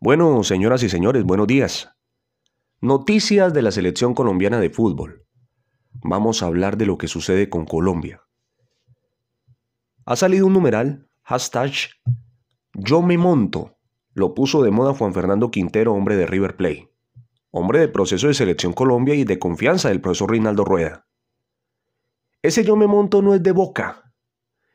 Bueno, señoras y señores, buenos días. Noticias de la selección colombiana de fútbol. Vamos a hablar de lo que sucede con Colombia. Ha salido un numeral, hashtag, yo me monto. Lo puso de moda Juan Fernando Quintero, hombre de River Play. Hombre de proceso de selección Colombia y de confianza del profesor Reinaldo Rueda. Ese yo me monto no es de boca.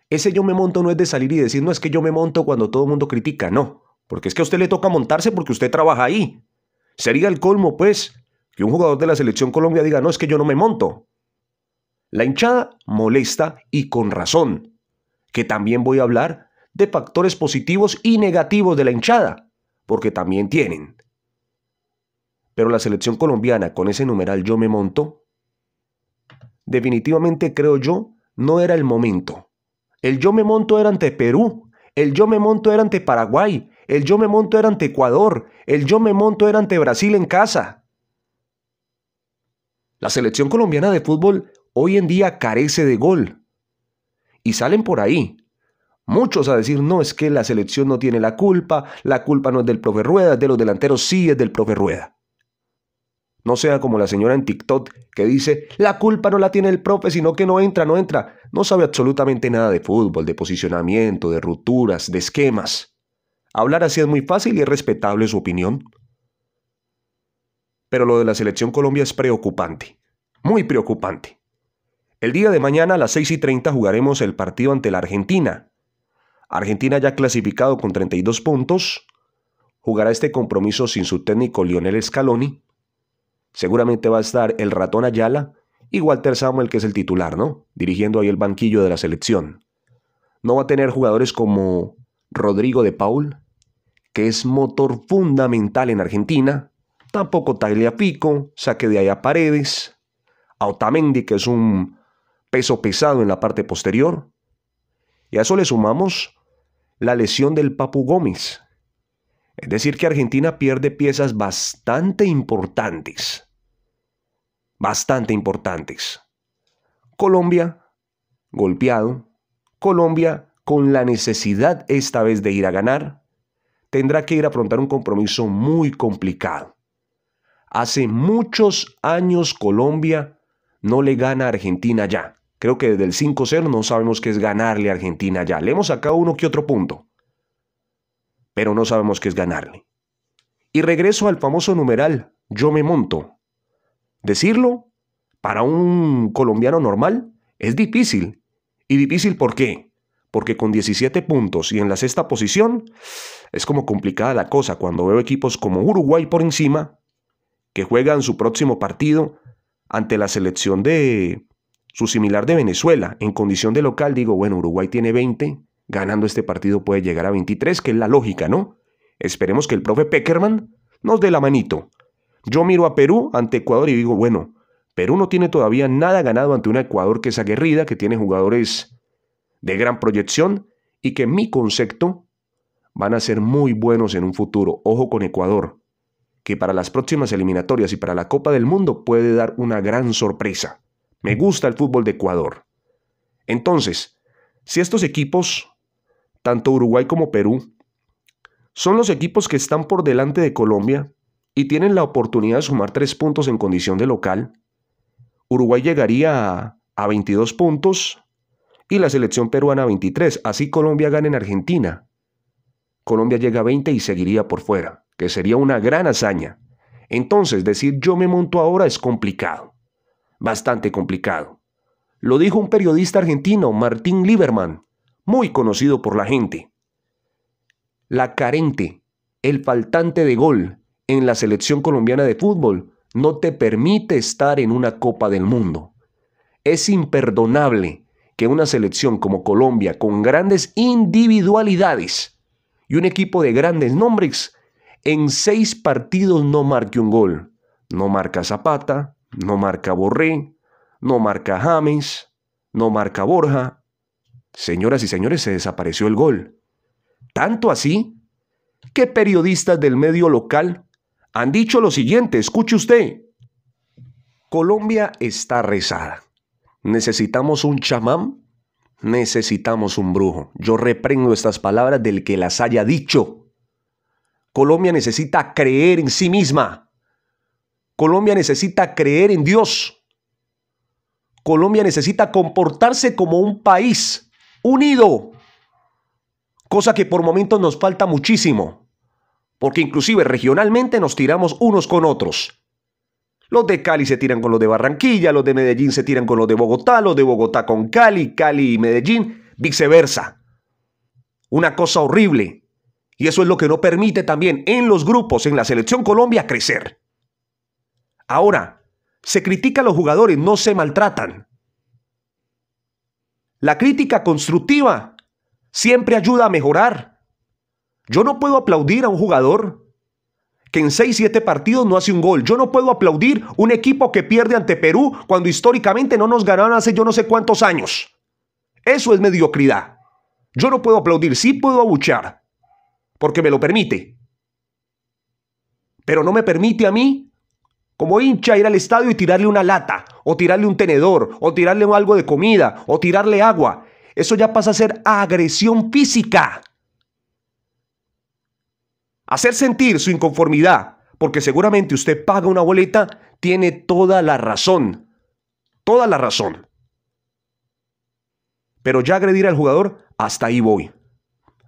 Ese yo me monto no es de salir y decir, no es que yo me monto cuando todo el mundo critica, no. Porque es que a usted le toca montarse porque usted trabaja ahí. Sería el colmo, pues, que un jugador de la selección Colombia diga, no, es que yo no me monto. La hinchada molesta y con razón, que también voy a hablar de factores positivos y negativos de la hinchada, porque también tienen. Pero la selección colombiana con ese numeral yo me monto, definitivamente creo yo, no era el momento. El yo me monto era ante Perú, el yo me monto era ante Paraguay, el yo me monto era ante Ecuador. El yo me monto era ante Brasil en casa. La selección colombiana de fútbol hoy en día carece de gol. Y salen por ahí. Muchos a decir, no, es que la selección no tiene la culpa, la culpa no es del profe Rueda, es de los delanteros, sí es del profe Rueda. No sea como la señora en TikTok que dice, la culpa no la tiene el profe, sino que no entra, no entra. No sabe absolutamente nada de fútbol, de posicionamiento, de rupturas, de esquemas. Hablar así es muy fácil y es respetable su opinión. Pero lo de la selección Colombia es preocupante, muy preocupante. El día de mañana a las 6 y 30 jugaremos el partido ante la Argentina. Argentina ya clasificado con 32 puntos, jugará este compromiso sin su técnico Lionel Scaloni. Seguramente va a estar el ratón Ayala y Walter Samuel, que es el titular, ¿no? Dirigiendo ahí el banquillo de la selección. No va a tener jugadores como Rodrigo de Paul, que es motor fundamental en Argentina. Tampoco Pico, saque de allá Paredes. Autamendi que es un peso pesado en la parte posterior. Y a eso le sumamos la lesión del Papu Gómez. Es decir, que Argentina pierde piezas bastante importantes. Bastante importantes. Colombia, golpeado. Colombia con la necesidad esta vez de ir a ganar tendrá que ir a afrontar un compromiso muy complicado. Hace muchos años Colombia no le gana a Argentina ya. Creo que desde el 5-0 no sabemos qué es ganarle a Argentina ya. Le hemos sacado uno que otro punto. Pero no sabemos qué es ganarle. Y regreso al famoso numeral, yo me monto. Decirlo para un colombiano normal es difícil. ¿Y difícil por qué? porque con 17 puntos y en la sexta posición es como complicada la cosa cuando veo equipos como Uruguay por encima, que juegan su próximo partido ante la selección de su similar de Venezuela, en condición de local, digo, bueno, Uruguay tiene 20, ganando este partido puede llegar a 23, que es la lógica, ¿no? Esperemos que el profe Peckerman nos dé la manito. Yo miro a Perú ante Ecuador y digo, bueno, Perú no tiene todavía nada ganado ante un Ecuador que es aguerrida, que tiene jugadores de gran proyección y que mi concepto van a ser muy buenos en un futuro. Ojo con Ecuador, que para las próximas eliminatorias y para la Copa del Mundo puede dar una gran sorpresa. Me gusta el fútbol de Ecuador. Entonces, si estos equipos, tanto Uruguay como Perú, son los equipos que están por delante de Colombia y tienen la oportunidad de sumar tres puntos en condición de local, Uruguay llegaría a, a 22 puntos, y la selección peruana 23. Así Colombia gana en Argentina. Colombia llega a 20 y seguiría por fuera, que sería una gran hazaña. Entonces, decir yo me monto ahora es complicado, bastante complicado. Lo dijo un periodista argentino, Martín Lieberman, muy conocido por la gente. La carente, el faltante de gol en la selección colombiana de fútbol no te permite estar en una Copa del Mundo. Es imperdonable que una selección como Colombia, con grandes individualidades y un equipo de grandes nombres, en seis partidos no marque un gol. No marca Zapata, no marca Borré, no marca James, no marca Borja. Señoras y señores, se desapareció el gol. Tanto así que periodistas del medio local han dicho lo siguiente, escuche usted. Colombia está rezada necesitamos un chamán, necesitamos un brujo. Yo reprendo estas palabras del que las haya dicho. Colombia necesita creer en sí misma. Colombia necesita creer en Dios. Colombia necesita comportarse como un país unido, cosa que por momentos nos falta muchísimo, porque inclusive regionalmente nos tiramos unos con otros. Los de Cali se tiran con los de Barranquilla, los de Medellín se tiran con los de Bogotá, los de Bogotá con Cali, Cali y Medellín, viceversa. Una cosa horrible. Y eso es lo que no permite también en los grupos, en la selección Colombia, crecer. Ahora, se critica a los jugadores, no se maltratan. La crítica constructiva siempre ayuda a mejorar. Yo no puedo aplaudir a un jugador que en 6-7 partidos no hace un gol. Yo no puedo aplaudir un equipo que pierde ante Perú cuando históricamente no nos ganaron hace yo no sé cuántos años. Eso es mediocridad. Yo no puedo aplaudir, sí puedo abuchar, porque me lo permite. Pero no me permite a mí, como hincha, ir al estadio y tirarle una lata, o tirarle un tenedor, o tirarle algo de comida, o tirarle agua. Eso ya pasa a ser agresión física hacer sentir su inconformidad, porque seguramente usted paga una boleta, tiene toda la razón. Toda la razón. Pero ya agredir al jugador, hasta ahí voy.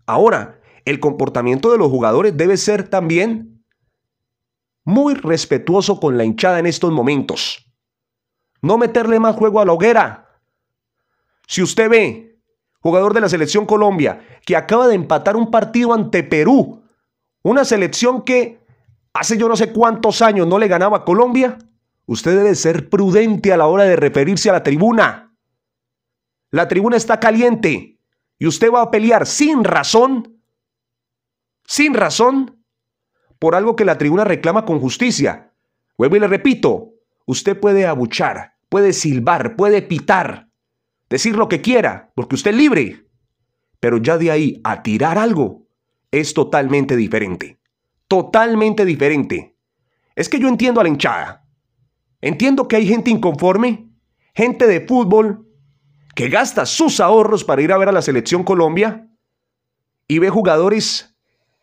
Ahora, el comportamiento de los jugadores debe ser también muy respetuoso con la hinchada en estos momentos. No meterle más juego a la hoguera. Si usted ve, jugador de la selección Colombia, que acaba de empatar un partido ante Perú una selección que hace yo no sé cuántos años no le ganaba a Colombia. Usted debe ser prudente a la hora de referirse a la tribuna. La tribuna está caliente y usted va a pelear sin razón, sin razón, por algo que la tribuna reclama con justicia. Vuelvo y le repito, usted puede abuchar, puede silbar, puede pitar, decir lo que quiera, porque usted es libre. Pero ya de ahí a tirar algo, es totalmente diferente. Totalmente diferente. Es que yo entiendo a la hinchada. Entiendo que hay gente inconforme, gente de fútbol, que gasta sus ahorros para ir a ver a la selección Colombia y ve jugadores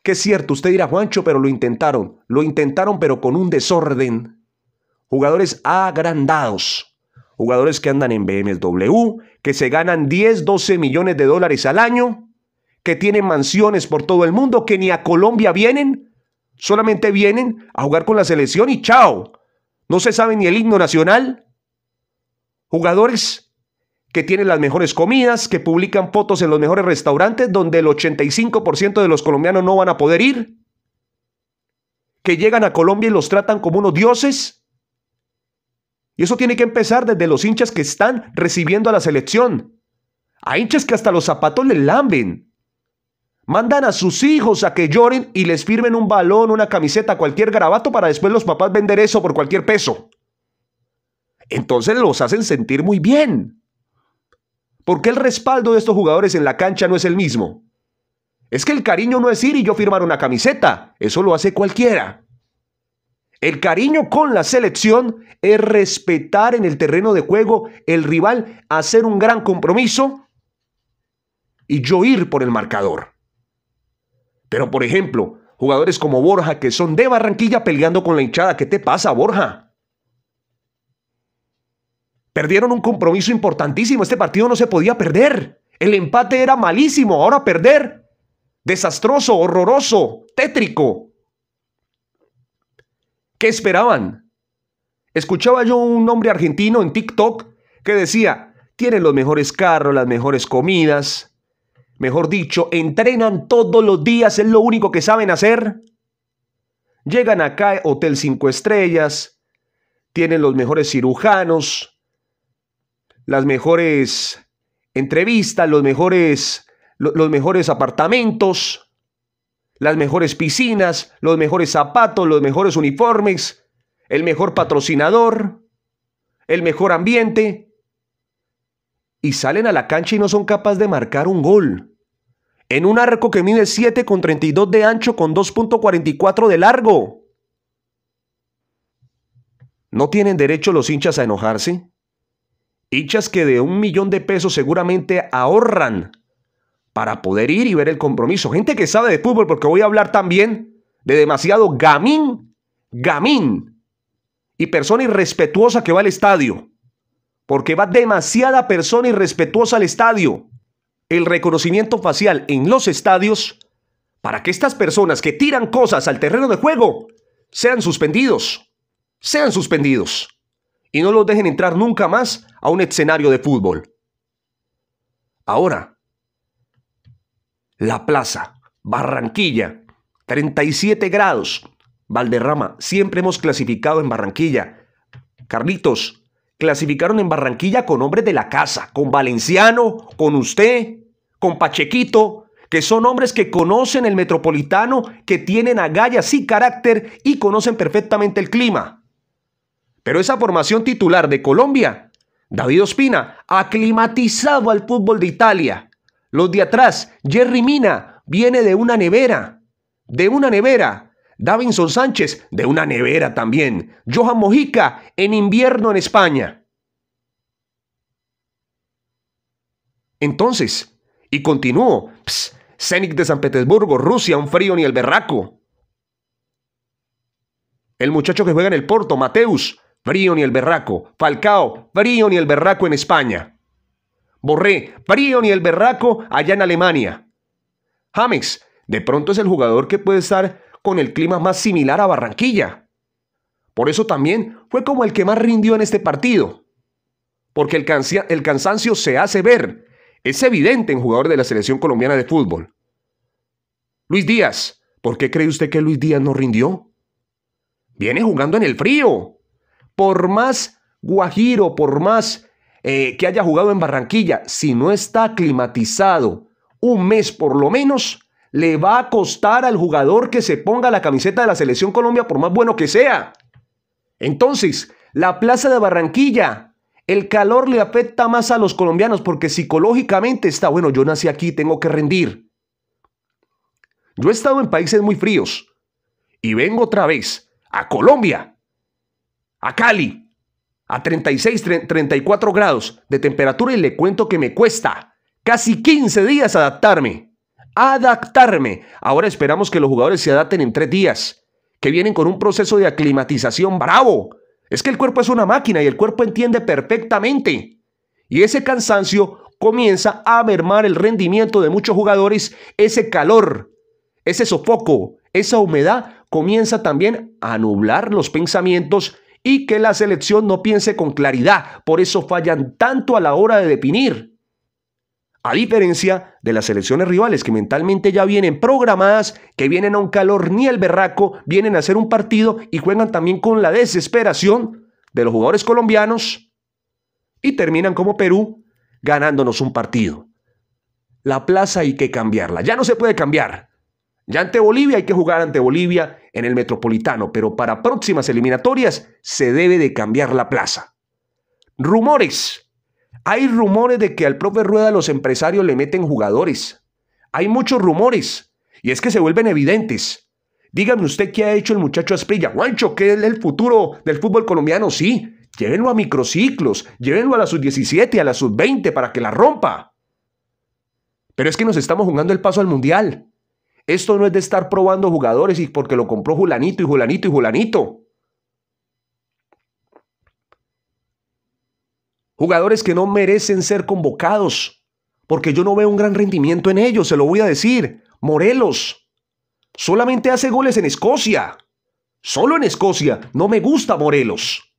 que es cierto, usted dirá, Juancho, pero lo intentaron. Lo intentaron, pero con un desorden. Jugadores agrandados. Jugadores que andan en BMW, que se ganan 10, 12 millones de dólares al año que tienen mansiones por todo el mundo, que ni a Colombia vienen, solamente vienen a jugar con la selección y chao. No se sabe ni el himno nacional. Jugadores que tienen las mejores comidas, que publican fotos en los mejores restaurantes donde el 85% de los colombianos no van a poder ir, que llegan a Colombia y los tratan como unos dioses. Y eso tiene que empezar desde los hinchas que están recibiendo a la selección. A hinchas que hasta los zapatos les lamben. Mandan a sus hijos a que lloren y les firmen un balón, una camiseta, cualquier garabato para después los papás vender eso por cualquier peso. Entonces los hacen sentir muy bien. Porque el respaldo de estos jugadores en la cancha no es el mismo? Es que el cariño no es ir y yo firmar una camiseta, eso lo hace cualquiera. El cariño con la selección es respetar en el terreno de juego el rival, hacer un gran compromiso y yo ir por el marcador. Pero por ejemplo, jugadores como Borja que son de Barranquilla peleando con la hinchada. ¿Qué te pasa, Borja? Perdieron un compromiso importantísimo. Este partido no se podía perder. El empate era malísimo. Ahora perder. Desastroso, horroroso, tétrico. ¿Qué esperaban? Escuchaba yo un hombre argentino en TikTok que decía, tiene los mejores carros, las mejores comidas, mejor dicho, entrenan todos los días, es lo único que saben hacer. Llegan acá, hotel 5 estrellas, tienen los mejores cirujanos, las mejores entrevistas, los mejores, los mejores apartamentos, las mejores piscinas, los mejores zapatos, los mejores uniformes, el mejor patrocinador, el mejor ambiente. Y salen a la cancha y no son capaces de marcar un gol en un arco que mide 7,32 de ancho con 2,44 de largo. ¿No tienen derecho los hinchas a enojarse? Hinchas que de un millón de pesos seguramente ahorran para poder ir y ver el compromiso. Gente que sabe de fútbol, porque voy a hablar también de demasiado gamín, gamín, y persona irrespetuosa que va al estadio, porque va demasiada persona irrespetuosa al estadio el reconocimiento facial en los estadios para que estas personas que tiran cosas al terreno de juego sean suspendidos, sean suspendidos y no los dejen entrar nunca más a un escenario de fútbol. Ahora, La Plaza, Barranquilla, 37 grados, Valderrama, siempre hemos clasificado en Barranquilla. Carlitos, clasificaron en Barranquilla con hombres de la casa, con Valenciano, con usted, con Pachequito, que son hombres que conocen el metropolitano, que tienen agallas y carácter y conocen perfectamente el clima. Pero esa formación titular de Colombia, David Ospina, aclimatizado al fútbol de Italia. Los de atrás, Jerry Mina, viene de una nevera, de una nevera. Davinson Sánchez, de una nevera también. Johan Mojica, en invierno en España. Entonces, y continúo. Zenik de San Petersburgo, Rusia, un frío ni el berraco. El muchacho que juega en el Porto, Mateus, frío ni el berraco. Falcao, frío ni el berraco en España. Borré, frío ni el berraco allá en Alemania. James, de pronto es el jugador que puede estar con el clima más similar a Barranquilla. Por eso también fue como el que más rindió en este partido. Porque el cansancio se hace ver es evidente en jugador de la selección colombiana de fútbol. Luis Díaz, ¿por qué cree usted que Luis Díaz no rindió? Viene jugando en el frío. Por más guajiro, por más eh, que haya jugado en Barranquilla, si no está climatizado un mes por lo menos, le va a costar al jugador que se ponga la camiseta de la selección Colombia por más bueno que sea. Entonces, la plaza de Barranquilla el calor le afecta más a los colombianos porque psicológicamente está, bueno, yo nací aquí, tengo que rendir. Yo he estado en países muy fríos y vengo otra vez a Colombia, a Cali, a 36, 34 grados de temperatura y le cuento que me cuesta casi 15 días adaptarme. Adaptarme. Ahora esperamos que los jugadores se adapten en tres días, que vienen con un proceso de aclimatización bravo es que el cuerpo es una máquina y el cuerpo entiende perfectamente. Y ese cansancio comienza a mermar el rendimiento de muchos jugadores, ese calor, ese sofoco, esa humedad comienza también a nublar los pensamientos y que la selección no piense con claridad. Por eso fallan tanto a la hora de definir. A diferencia de las selecciones rivales que mentalmente ya vienen programadas, que vienen a un calor ni el berraco, vienen a hacer un partido y juegan también con la desesperación de los jugadores colombianos y terminan como Perú ganándonos un partido. La plaza hay que cambiarla, ya no se puede cambiar. Ya ante Bolivia hay que jugar ante Bolivia en el Metropolitano, pero para próximas eliminatorias se debe de cambiar la plaza. Rumores hay rumores de que al profe Rueda los empresarios le meten jugadores. Hay muchos rumores y es que se vuelven evidentes. Dígame usted qué ha hecho el muchacho Asprilla. guancho que es el futuro del fútbol colombiano? Sí, llévenlo a microciclos, llévenlo a la sub-17, a la sub-20 para que la rompa. Pero es que nos estamos jugando el paso al mundial. Esto no es de estar probando jugadores y porque lo compró Julanito y Julanito y Julanito. Jugadores que no merecen ser convocados, porque yo no veo un gran rendimiento en ellos, se lo voy a decir. Morelos, solamente hace goles en Escocia. Solo en Escocia, no me gusta Morelos.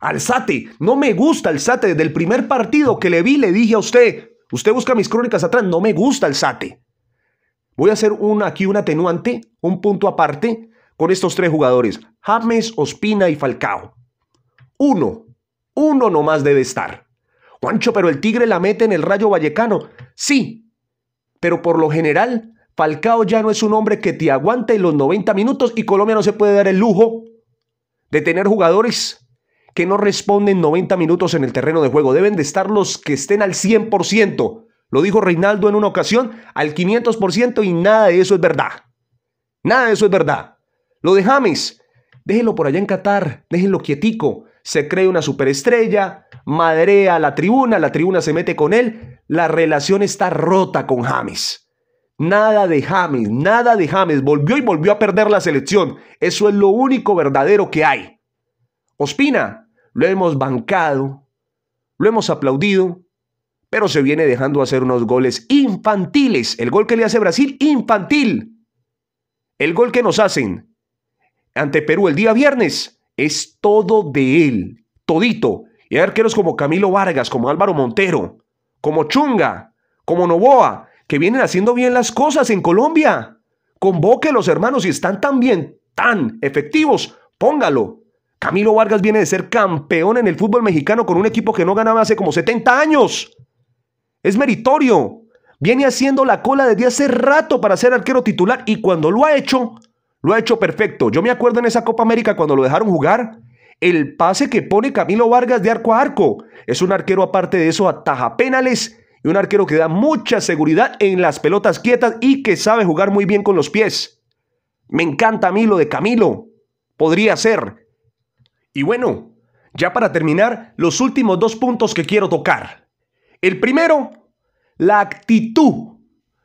Alzate, no me gusta Alzate. Desde el primer partido que le vi, le dije a usted, usted busca mis crónicas atrás, no me gusta Alzate. Voy a hacer un, aquí un atenuante, un punto aparte, con estos tres jugadores, James, Ospina y Falcao. Uno, uno nomás debe estar. Juancho, pero el Tigre la mete en el Rayo Vallecano. Sí, pero por lo general, Falcao ya no es un hombre que te aguante en los 90 minutos y Colombia no se puede dar el lujo de tener jugadores que no responden 90 minutos en el terreno de juego. Deben de estar los que estén al 100%. Lo dijo Reinaldo en una ocasión, al 500% y nada de eso es verdad. Nada de eso es verdad. Lo de James, déjenlo por allá en Qatar, déjenlo quietico, se cree una superestrella, madrea a la tribuna, la tribuna se mete con él, la relación está rota con James. Nada de James, nada de James, volvió y volvió a perder la selección. Eso es lo único verdadero que hay. Ospina, lo hemos bancado, lo hemos aplaudido, pero se viene dejando hacer unos goles infantiles. El gol que le hace Brasil, infantil. El gol que nos hacen ante Perú el día viernes, es todo de él, todito. Y hay arqueros como Camilo Vargas, como Álvaro Montero, como Chunga, como Novoa, que vienen haciendo bien las cosas en Colombia. Convoque los hermanos y están tan bien, tan efectivos, póngalo. Camilo Vargas viene de ser campeón en el fútbol mexicano con un equipo que no ganaba hace como 70 años. Es meritorio. Viene haciendo la cola desde hace rato para ser arquero titular y cuando lo ha hecho, lo ha hecho perfecto. Yo me acuerdo en esa Copa América cuando lo dejaron jugar, el pase que pone Camilo Vargas de arco a arco. Es un arquero aparte de eso, ataja penales y un arquero que da mucha seguridad en las pelotas quietas y que sabe jugar muy bien con los pies. Me encanta a mí lo de Camilo. Podría ser. Y bueno, ya para terminar, los últimos dos puntos que quiero tocar. El primero, la actitud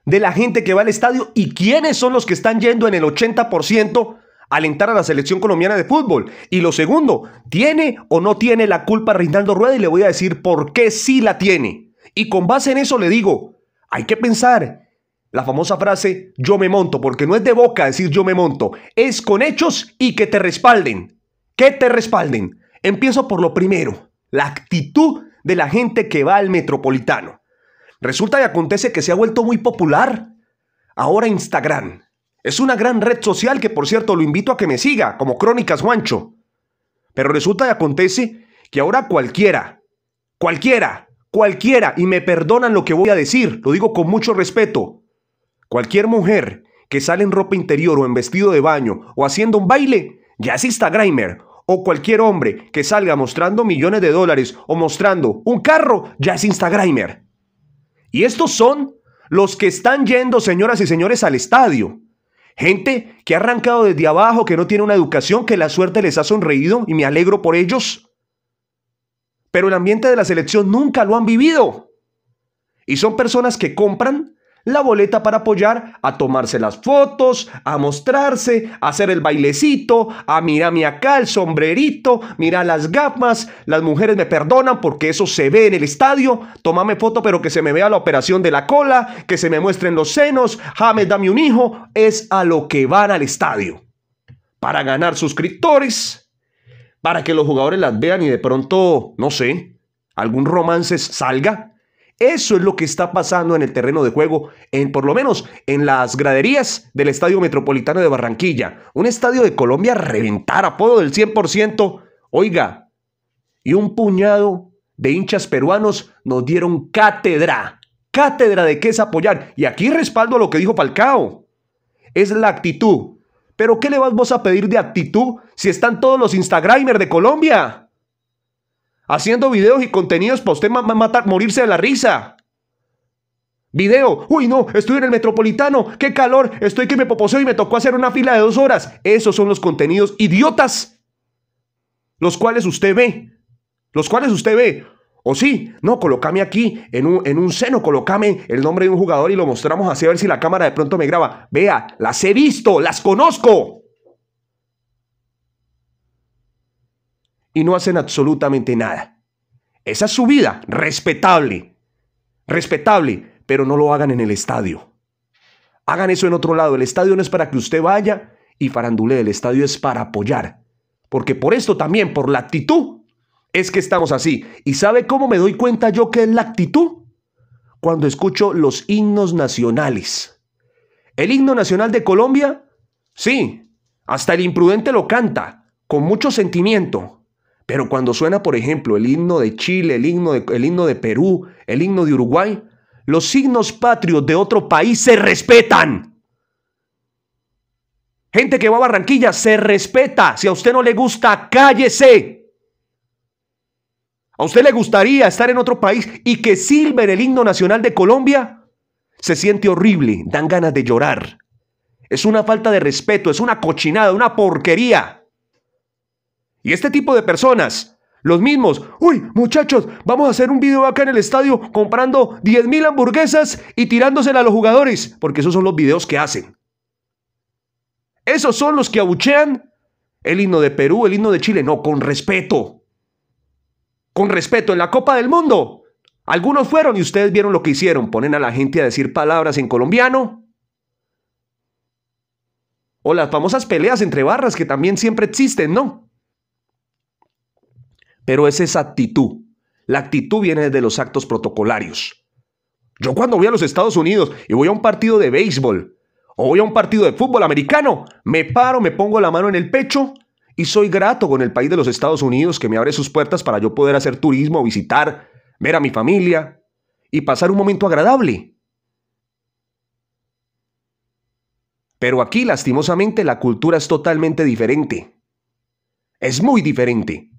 de la gente que va al estadio y quiénes son los que están yendo en el 80% a alentar a la selección colombiana de fútbol. Y lo segundo, ¿tiene o no tiene la culpa Reinaldo Rueda? Y le voy a decir por qué sí la tiene. Y con base en eso le digo, hay que pensar la famosa frase yo me monto, porque no es de boca decir yo me monto, es con hechos y que te respalden. Que te respalden. Empiezo por lo primero, la actitud de la gente que va al metropolitano. Resulta y acontece que se ha vuelto muy popular. Ahora Instagram. Es una gran red social que, por cierto, lo invito a que me siga, como Crónicas Juancho. Pero resulta y acontece que ahora cualquiera, cualquiera, cualquiera, y me perdonan lo que voy a decir, lo digo con mucho respeto, cualquier mujer que sale en ropa interior o en vestido de baño o haciendo un baile, ya es Instagramer. O cualquier hombre que salga mostrando millones de dólares o mostrando un carro, ya es Instagramer. Y estos son los que están yendo, señoras y señores, al estadio. Gente que ha arrancado desde abajo, que no tiene una educación, que la suerte les ha sonreído y me alegro por ellos. Pero el ambiente de la selección nunca lo han vivido. Y son personas que compran la boleta para apoyar a tomarse las fotos, a mostrarse, a hacer el bailecito, a mirarme acá el sombrerito, mira las gafas, las mujeres me perdonan porque eso se ve en el estadio, tómame foto pero que se me vea la operación de la cola, que se me muestren los senos, James dame un hijo, es a lo que van al estadio. Para ganar suscriptores, para que los jugadores las vean y de pronto, no sé, algún romance salga eso es lo que está pasando en el terreno de juego, en, por lo menos en las graderías del Estadio Metropolitano de Barranquilla. Un estadio de Colombia a reventar, apodo del 100%. Oiga, y un puñado de hinchas peruanos nos dieron cátedra. Cátedra de qué es apoyar. Y aquí respaldo lo que dijo Falcao. Es la actitud. Pero ¿qué le vas vos a pedir de actitud si están todos los Instagramers de Colombia? haciendo videos y contenidos para usted matar, morirse de la risa. Video, uy no, estoy en el metropolitano, qué calor, estoy que me poposeo y me tocó hacer una fila de dos horas. Esos son los contenidos idiotas, los cuales usted ve, los cuales usted ve. O sí, no, colocame aquí, en un, en un seno, colocame el nombre de un jugador y lo mostramos así a ver si la cámara de pronto me graba. Vea, las he visto, las conozco. y no hacen absolutamente nada. Esa es su vida, respetable, respetable, pero no lo hagan en el estadio. Hagan eso en otro lado. El estadio no es para que usted vaya y farandulee. El estadio es para apoyar. Porque por esto también, por la actitud, es que estamos así. ¿Y sabe cómo me doy cuenta yo que es la actitud? Cuando escucho los himnos nacionales. El himno nacional de Colombia, sí, hasta el imprudente lo canta, con mucho sentimiento. Pero cuando suena, por ejemplo, el himno de Chile, el himno de, el himno de Perú, el himno de Uruguay, los signos patrios de otro país se respetan. Gente que va a Barranquilla, se respeta. Si a usted no le gusta, cállese. ¿A usted le gustaría estar en otro país y que silben el himno nacional de Colombia? Se siente horrible, dan ganas de llorar. Es una falta de respeto, es una cochinada, una porquería. Y este tipo de personas, los mismos, uy, muchachos, vamos a hacer un video acá en el estadio comprando 10.000 hamburguesas y tirándosela a los jugadores, porque esos son los videos que hacen. Esos son los que abuchean el himno de Perú, el himno de Chile, no, con respeto. Con respeto, en la Copa del Mundo. Algunos fueron y ustedes vieron lo que hicieron. Ponen a la gente a decir palabras en colombiano. O las famosas peleas entre barras que también siempre existen, ¿no? pero es esa actitud. La actitud viene de los actos protocolarios. Yo cuando voy a los Estados Unidos y voy a un partido de béisbol o voy a un partido de fútbol americano, me paro, me pongo la mano en el pecho y soy grato con el país de los Estados Unidos que me abre sus puertas para yo poder hacer turismo, visitar, ver a mi familia y pasar un momento agradable. Pero aquí, lastimosamente, la cultura es totalmente diferente. Es muy diferente.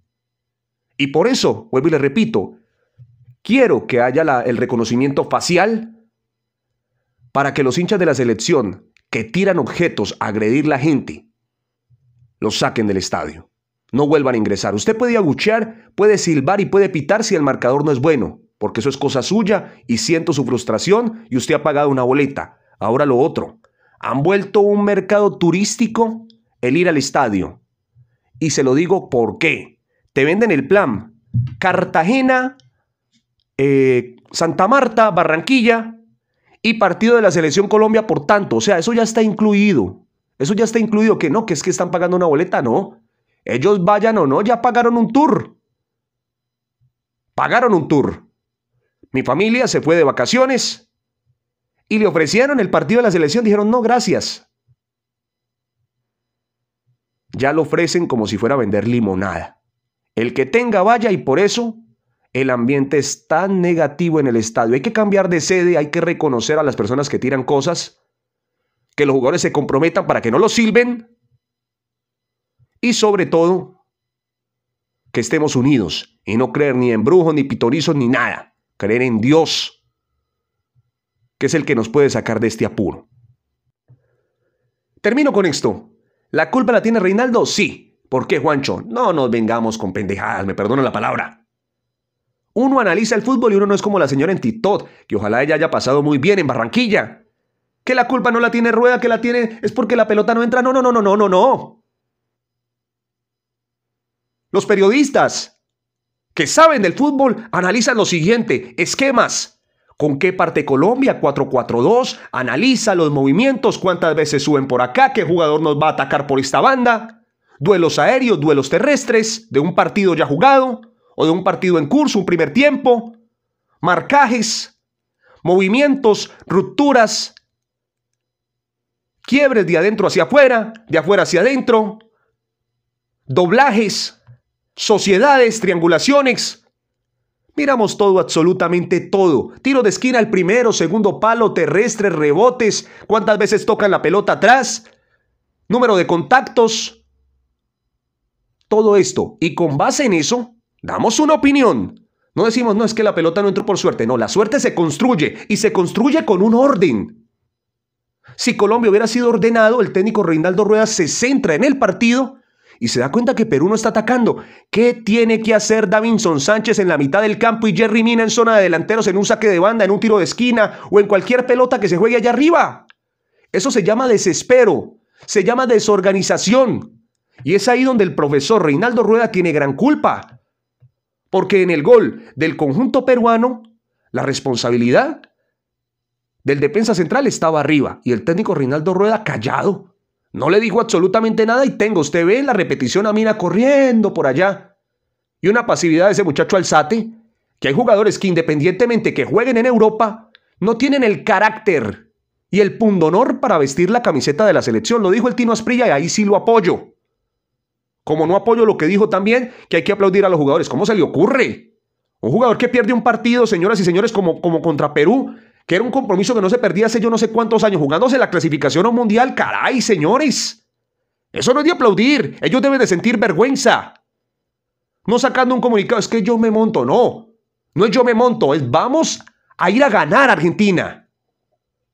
Y por eso, vuelvo y le repito, quiero que haya el reconocimiento facial para que los hinchas de la selección que tiran objetos a agredir la gente, los saquen del estadio. No vuelvan a ingresar. Usted puede aguchear, puede silbar y puede pitar si el marcador no es bueno, porque eso es cosa suya y siento su frustración y usted ha pagado una boleta. Ahora lo otro. Han vuelto un mercado turístico el ir al estadio. Y se lo digo por qué te venden el plan. Cartagena, eh, Santa Marta, Barranquilla y partido de la Selección Colombia por tanto. O sea, eso ya está incluido. Eso ya está incluido. Que no, que es que están pagando una boleta, no. Ellos vayan o no, ya pagaron un tour. Pagaron un tour. Mi familia se fue de vacaciones y le ofrecieron el partido de la selección. Dijeron, no, gracias. Ya lo ofrecen como si fuera a vender limonada. El que tenga vaya y por eso el ambiente es tan negativo en el estadio. Hay que cambiar de sede, hay que reconocer a las personas que tiran cosas, que los jugadores se comprometan para que no lo silben y sobre todo que estemos unidos y no creer ni en brujos, ni pitorizos, ni nada. Creer en Dios, que es el que nos puede sacar de este apuro. Termino con esto. ¿La culpa la tiene Reinaldo? Sí. ¿Por qué, Juancho? No nos vengamos con pendejadas, me perdono la palabra. Uno analiza el fútbol y uno no es como la señora en Titot, que ojalá ella haya pasado muy bien en Barranquilla. Que la culpa no la tiene Rueda, que la tiene es porque la pelota no entra. No, no, no, no, no, no, no. Los periodistas que saben del fútbol analizan lo siguiente, esquemas, ¿Con qué parte Colombia? 4-4-2. Analiza los movimientos, cuántas veces suben por acá, qué jugador nos va a atacar por esta banda duelos aéreos, duelos terrestres, de un partido ya jugado o de un partido en curso, un primer tiempo, marcajes, movimientos, rupturas, quiebres de adentro hacia afuera, de afuera hacia adentro, doblajes, sociedades, triangulaciones. Miramos todo, absolutamente todo. Tiro de esquina al primero, segundo palo, terrestre, rebotes, cuántas veces tocan la pelota atrás, número de contactos, todo esto y con base en eso damos una opinión. No decimos, no, es que la pelota no entró por suerte. No, la suerte se construye y se construye con un orden. Si Colombia hubiera sido ordenado, el técnico Reinaldo Rueda se centra en el partido y se da cuenta que Perú no está atacando. ¿Qué tiene que hacer Davinson Sánchez en la mitad del campo y Jerry Mina en zona de delanteros en un saque de banda, en un tiro de esquina o en cualquier pelota que se juegue allá arriba? Eso se llama desespero, se llama desorganización. Y es ahí donde el profesor Reinaldo Rueda tiene gran culpa. Porque en el gol del conjunto peruano, la responsabilidad del defensa central estaba arriba y el técnico Reinaldo Rueda callado. No le dijo absolutamente nada y tengo, usted ve la repetición a Mina corriendo por allá. Y una pasividad de ese muchacho Alzate, que hay jugadores que independientemente que jueguen en Europa, no tienen el carácter y el pundonor para vestir la camiseta de la selección. Lo dijo el Tino Asprilla y ahí sí lo apoyo. Como no apoyo lo que dijo también, que hay que aplaudir a los jugadores. ¿Cómo se le ocurre? Un jugador que pierde un partido, señoras y señores, como, como contra Perú, que era un compromiso que no se perdía hace yo no sé cuántos años, jugándose la clasificación a mundial. Caray, señores. Eso no es de aplaudir. Ellos deben de sentir vergüenza. No sacando un comunicado, es que yo me monto. No. No es yo me monto, es vamos a ir a ganar Argentina.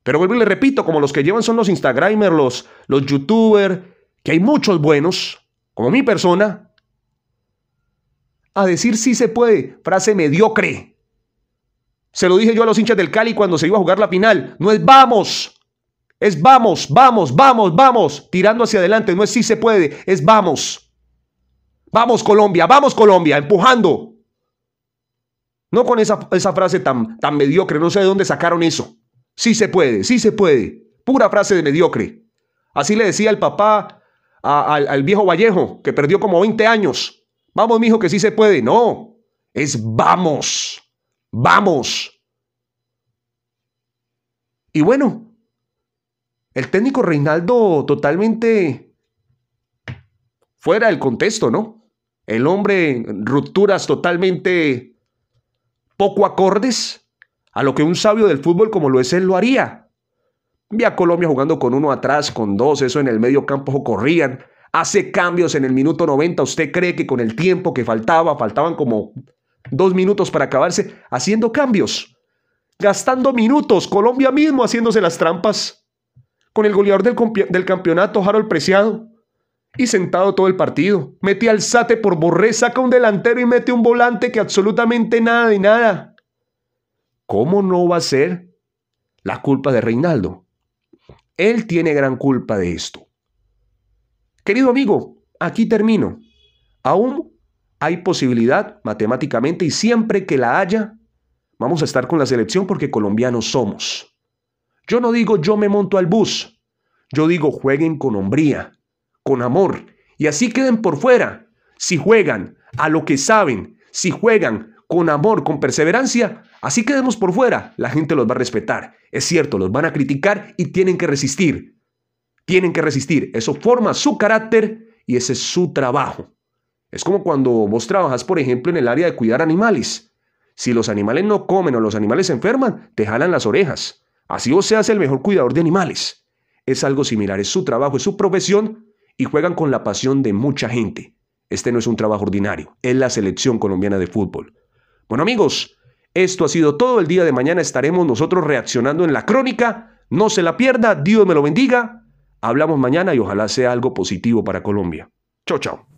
Pero vuelvo y le repito, como los que llevan son los Instagramers, los, los YouTubers, que hay muchos buenos, como mi persona, a decir sí se puede, frase mediocre. Se lo dije yo a los hinchas del Cali cuando se iba a jugar la final. No es vamos, es vamos, vamos, vamos, vamos, tirando hacia adelante. No es sí se puede, es vamos. Vamos Colombia, vamos Colombia, empujando. No con esa, frase tan, tan mediocre, no sé de dónde sacaron eso. Sí se puede, sí se puede. Pura frase de mediocre. Así le decía el papá al, al viejo Vallejo, que perdió como 20 años. Vamos, mijo, que sí se puede. No, es vamos, vamos. Y bueno, el técnico Reinaldo totalmente fuera del contexto, ¿no? El hombre, rupturas totalmente poco acordes a lo que un sabio del fútbol como lo es él lo haría. Ve a Colombia jugando con uno atrás, con dos, eso en el medio campo corrían. Hace cambios en el minuto 90. ¿Usted cree que con el tiempo que faltaba, faltaban como dos minutos para acabarse, haciendo cambios, gastando minutos, Colombia mismo haciéndose las trampas, con el goleador del, campeonato, Harold Preciado, y sentado todo el partido. Mete al Sate por Borré, saca un delantero y mete un volante que absolutamente nada de nada. ¿Cómo no va a ser la culpa de Reinaldo? Él tiene gran culpa de esto. Querido amigo, aquí termino. Aún hay posibilidad matemáticamente y siempre que la haya, vamos a estar con la selección porque colombianos somos. Yo no digo yo me monto al bus, yo digo jueguen con hombría, con amor, y así queden por fuera. Si juegan a lo que saben, si juegan con amor, con perseverancia, Así quedemos por fuera, la gente los va a respetar. Es cierto, los van a criticar y tienen que resistir. Tienen que resistir. Eso forma su carácter y ese es su trabajo. Es como cuando vos trabajas, por ejemplo, en el área de cuidar animales. Si los animales no comen o los animales se enferman, te jalan las orejas. Así vos seas el mejor cuidador de animales. Es algo similar, es su trabajo, es su profesión y juegan con la pasión de mucha gente. Este no es un trabajo ordinario, es la selección colombiana de fútbol. Bueno amigos, esto ha sido todo. El día de mañana estaremos nosotros reaccionando en la crónica. No se la pierda. Dios me lo bendiga. Hablamos mañana y ojalá sea algo positivo para Colombia. Chao, chao.